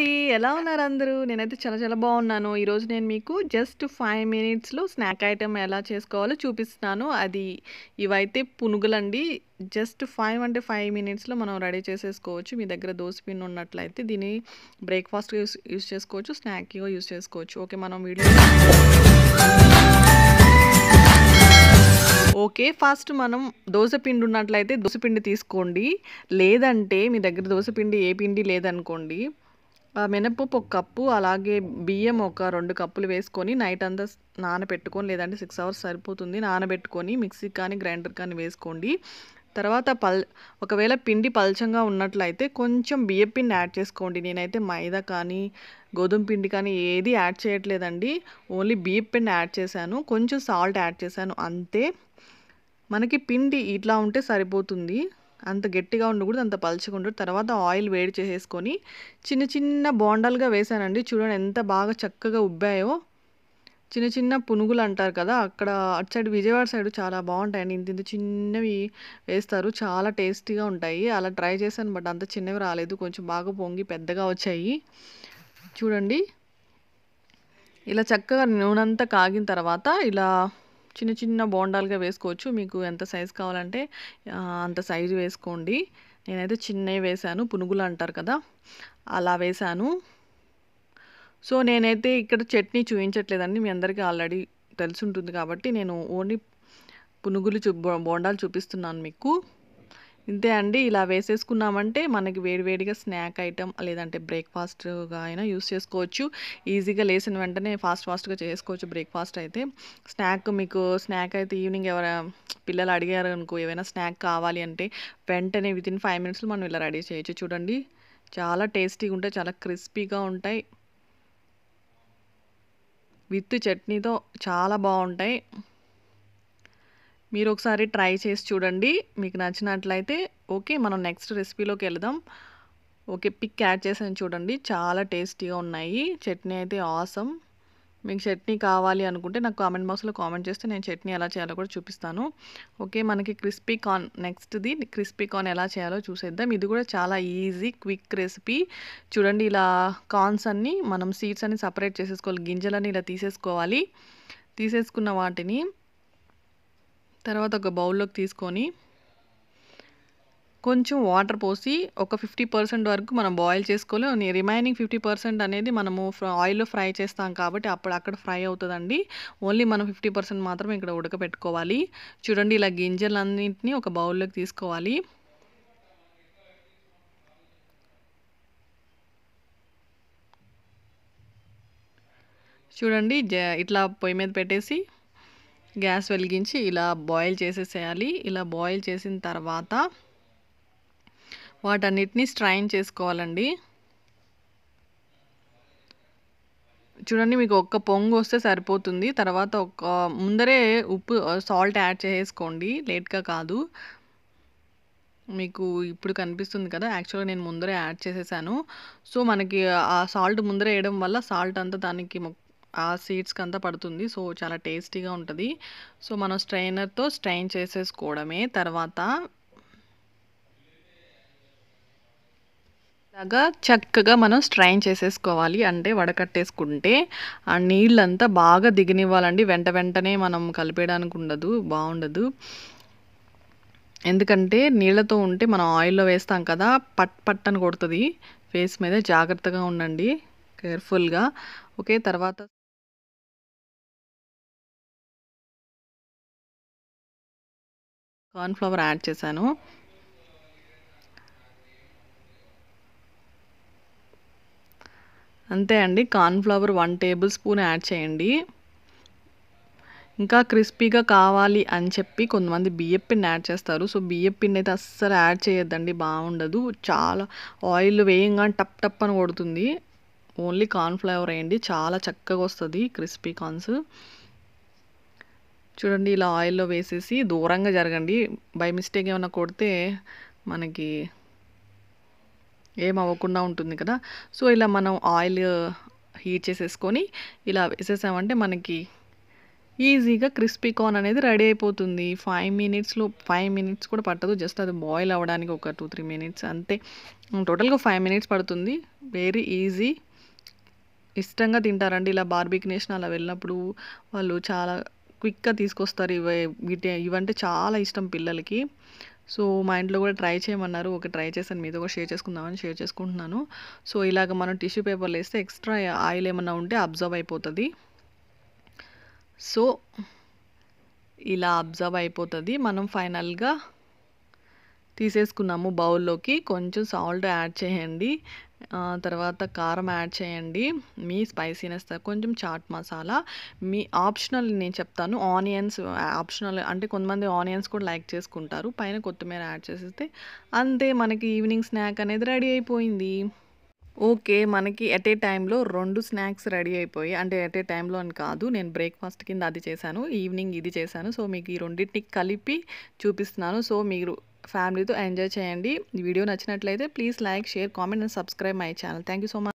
అండి ఎలా ఉన్నారు అందరూ నేనైతే చాలా చాలా బాగున్నాను ఈరోజు నేను మీకు జస్ట్ ఫైవ్ మినిట్స్లో స్నాక్ ఐటెం ఎలా చేసుకోవాలో చూపిస్తున్నాను అది ఇవైతే పునుగులండి జస్ట్ ఫైవ్ అంటే ఫైవ్ మినిట్స్లో మనం రెడీ చేసేసుకోవచ్చు మీ దగ్గర పిన్ ఉన్నట్లయితే దీన్ని బ్రేక్ఫాస్ట్ యూస్ యూజ్ చేసుకోవచ్చు స్నాక్గా యూస్ చేసుకోవచ్చు ఓకే మనం వీడియో ఓకే ఫస్ట్ మనం పిండి ఉన్నట్లయితే పిండి తీసుకోండి లేదంటే మీ దగ్గర పిండి ఏ పిండి లేదనుకోండి మినప్పప్పు ఒక కప్పు అలాగే బియ్యం ఒక రెండు కప్పులు వేసుకొని నైట్ అంతా నానబెట్టుకొని లేదంటే సిక్స్ అవర్స్ సరిపోతుంది నానబెట్టుకొని మిక్సీ కానీ గ్రైండర్ కానీ వేసుకోండి తర్వాత పల్ ఒకవేళ పిండి పలచంగా ఉన్నట్లయితే కొంచెం బియ్యం పిండి యాడ్ చేసుకోండి నేనైతే మైదా కానీ గోధుమ పిండి కానీ ఏది యాడ్ చేయట్లేదండి ఓన్లీ బియ్యం పిండి యాడ్ చేశాను కొంచెం సాల్ట్ యాడ్ చేశాను అంతే మనకి పిండి ఇట్లా ఉంటే సరిపోతుంది అంత గట్టిగా ఉండకూడదు అంత పలుచగా ఉండదు తర్వాత ఆయిల్ వేడి చేసేసుకొని చిన్న చిన్న బోండాలుగా వేసానండి చూడండి ఎంత బాగా చక్కగా ఉబ్బాయో చిన్న చిన్న పునుగులు అంటారు కదా అక్కడ అటు సైడ్ విజయవాడ సైడ్ చాలా బాగుంటాయండి ఇంత ఇంత చిన్నవి వేస్తారు చాలా టేస్టీగా ఉంటాయి అలా ట్రై చేశాను బట్ అంత చిన్నవి రాలేదు కొంచెం బాగా పొంగి పెద్దగా వచ్చాయి చూడండి ఇలా చక్కగా నూనె అంతా కాగిన తర్వాత ఇలా చిన్న చిన్న బోండాలుగా వేసుకోవచ్చు మీకు ఎంత సైజు కావాలంటే అంత సైజు వేసుకోండి నేనైతే చిన్నవి వేశాను పునుగులు అంటారు కదా అలా వేశాను సో నేనైతే ఇక్కడ చట్నీ చూపించట్లేదండి మీ అందరికీ ఆల్రెడీ తెలిసి ఉంటుంది కాబట్టి నేను ఓన్లీ పునుగులు చూ బోండాలు చూపిస్తున్నాను మీకు ఇంతే అండి ఇలా వేసేసుకున్నామంటే మనకి వేడివేడిగా స్నాక్ ఐటమ్ లేదంటే బ్రేక్ఫాస్ట్గా అయినా యూస్ చేసుకోవచ్చు ఈజీగా లేసిన వెంటనే ఫాస్ట్ ఫాస్ట్గా చేసుకోవచ్చు బ్రేక్ఫాస్ట్ అయితే స్నాక్ మీకు స్నాక్ అయితే ఈవినింగ్ ఎవరైనా పిల్లలు అడిగారు అనుకో ఏమైనా స్నాక్ కావాలి అంటే వెంటనే వితిన్ ఫైవ్ మినిట్స్లో మనం ఇలా రెడీ చేయొచ్చు చూడండి చాలా టేస్టీగా ఉంటాయి చాలా క్రిస్పీగా ఉంటాయి విత్ చట్నీతో చాలా బాగుంటాయి మీరు ఒకసారి ట్రై చేసి చూడండి మీకు నచ్చినట్లయితే ఓకే మనం నెక్స్ట్ రెసిపీలోకి వెళదాం ఓకే పిక్ యాడ్ చేసాను చూడండి చాలా టేస్టీగా ఉన్నాయి చట్నీ అయితే ఆసం మీకు చట్నీ కావాలి అనుకుంటే నాకు కామెంట్ బాక్స్లో కామెంట్ చేస్తే నేను చట్నీ ఎలా చేయాలో కూడా చూపిస్తాను ఓకే మనకి క్రిస్పీ కార్న్ నెక్స్ట్ది క్రిస్పీ కార్న్ ఎలా చేయాలో చూసేద్దాం ఇది కూడా చాలా ఈజీ క్విక్ రెసిపీ చూడండి ఇలా కార్న్స్ అన్నీ మనం సీడ్స్ అన్ని సపరేట్ చేసేసుకోవాలి గింజలన్నీ ఇలా తీసేసుకోవాలి తీసేసుకున్న వాటిని తర్వాత ఒక బౌల్లోకి తీసుకొని కొంచెం వాటర్ పోసి ఒక ఫిఫ్టీ పర్సెంట్ వరకు మనం బాయిల్ చేసుకోవాలి రిమైనింగ్ ఫిఫ్టీ పర్సెంట్ అనేది మనము ఆయిల్లో ఫ్రై చేస్తాం కాబట్టి అప్పుడు అక్కడ ఫ్రై అవుతుందండి ఓన్లీ మనం ఫిఫ్టీ పర్సెంట్ మాత్రం ఇక్కడ ఉడకబెట్టుకోవాలి చూడండి ఇలా గింజలన్నింటినీ ఒక బౌల్లోకి తీసుకోవాలి చూడండి ఇట్లా పొయ్యి మీద పెట్టేసి గ్యాస్ వెలిగించి ఇలా బాయిల్ చేసేసేయాలి ఇలా బాయిల్ చేసిన తర్వాత వాటన్నిటిని స్ట్రైన్ చేసుకోవాలండి చూడండి మీకు ఒక్క పొంగు వస్తే సరిపోతుంది తర్వాత ఒక ముందరే ఉప్పు సాల్ట్ యాడ్ చేసుకోండి లేట్గా కాదు మీకు ఇప్పుడు కనిపిస్తుంది కదా యాక్చువల్గా నేను ముందరే యాడ్ చేసేసాను సో మనకి ఆ సాల్ట్ ముందరే వేయడం వల్ల సాల్ట్ అంతా దానికి ఆ సీడ్స్కి అంతా పడుతుంది సో చాలా టేస్టీగా ఉంటుంది సో మనం స్ట్రైనర్తో స్ట్రైన్ చేసేసుకోవడమే తర్వాత ఇలాగా చక్కగా మనం స్ట్రైన్ చేసేసుకోవాలి అంటే వడకట్టేసుకుంటే ఆ నీళ్ళంతా బాగా దిగనివ్వాలండి వెంట వెంటనే మనం కలిపేయడానికి ఉండదు బాగుండదు ఎందుకంటే నీళ్ళతో ఉంటే మనం ఆయిల్లో వేస్తాం కదా పట్ పట్ అని కొడుతుంది ఫేస్ మీద జాగ్రత్తగా ఉండండి కేర్ఫుల్గా ఓకే తర్వాత కార్న్ఫ్లవర్ యాడ్ చేశాను అంతే అండి cornflour one tablespoon add చేయండి ఇంకా క్రిస్పీగా కావాలి అని చెప్పి కొంతమంది బియ్యం పిండి యాడ్ చేస్తారు సో బియ్యం పిండి అయితే అస్సలు యాడ్ చేయొద్దండి బాగుండదు చాలా ఆయిల్ వేయంగానే టప్ టప్ అని కొడుతుంది ఓన్లీ కార్న్ఫ్లవర్ వేయండి చాలా చక్కగా వస్తుంది క్రిస్పీ కార్న్స్ చూడండి ఇలా ఆయిల్లో వేసేసి దూరంగా జరగండి బై మిస్టేక్ ఏమైనా కొడితే మనకి ఏం అవ్వకుండా ఉంటుంది కదా సో ఇలా మనం ఆయిల్ హీట్ చేసేసుకొని ఇలా వేసేసామంటే మనకి ఈజీగా క్రిస్పీ కార్న్ అనేది రెడీ అయిపోతుంది ఫైవ్ మినిట్స్లో ఫైవ్ మినిట్స్ కూడా పట్టదు జస్ట్ అది బాయిల్ అవ్వడానికి ఒక టూ త్రీ మినిట్స్ అంతే టోటల్గా ఫైవ్ మినిట్స్ పడుతుంది వెరీ ఈజీ ఇష్టంగా తింటారండి ఇలా బార్బిక్ నేషన్ అలా వెళ్ళినప్పుడు వాళ్ళు చాలా క్విక్గా తీసుకొస్తారు ఇవే వీటి ఇవంటే చాలా ఇష్టం పిల్లలకి సో మా ఇంట్లో కూడా ట్రై చేయమన్నారు ఒక ట్రై చేశాను మీతో కూడా షేర్ చేసుకుందామని షేర్ చేసుకుంటున్నాను సో ఇలాగ మనం టిష్యూ పేపర్లు వేస్తే ఎక్స్ట్రా ఆయిల్ ఏమన్నా ఉంటే అబ్జర్వ్ అయిపోతుంది సో ఇలా అబ్జర్వ్ అయిపోతుంది మనం ఫైనల్గా తీసేసుకున్నాము బౌల్లోకి కొంచెం సాల్ట్ యాడ్ చేయండి తర్వాత కారం యాడ్ చేయండి మీ స్పైసీనెస్ కొంచెం చాట్ మసాలా మీ ఆప్షనల్ నేను చెప్తాను ఆనియన్స్ ఆప్షనల్ అంటే కొంతమంది ఆనియన్స్ కూడా లైక్ చేసుకుంటారు పైన కొత్తిమీర యాడ్ చేసేస్తే అంతే మనకి ఈవినింగ్ స్నాక్ అనేది రెడీ అయిపోయింది ఓకే మనకి ఎట్ ఏ టైంలో రెండు స్నాక్స్ రెడీ అయిపోయి అంటే ఎట్ ఏ టైంలో అని కాదు నేను బ్రేక్ఫాస్ట్ కింద అది చేశాను ఈవినింగ్ ఇది చేశాను సో మీకు ఈ రెండింటిని కలిపి చూపిస్తున్నాను సో మీరు ఫ్యామిలీతో ఎంజాయ్ చేయండి వీడియో నచ్చినట్లయితే please like share comment and subscribe my channel thank so much